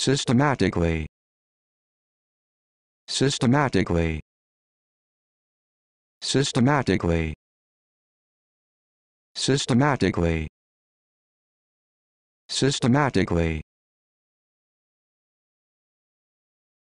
systematically systematically systematically systematically systematically